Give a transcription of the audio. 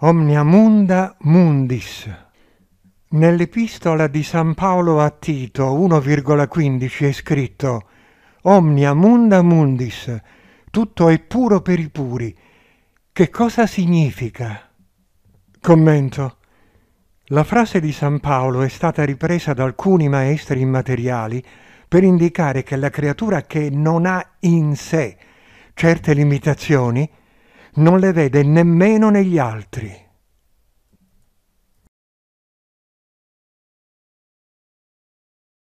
Omnia munda mundis. Nell'epistola di San Paolo a Tito 1,15 è scritto Omnia munda mundis, tutto è puro per i puri. Che cosa significa? Commento. La frase di San Paolo è stata ripresa da alcuni maestri immateriali per indicare che la creatura che non ha in sé certe limitazioni, non le vede nemmeno negli altri.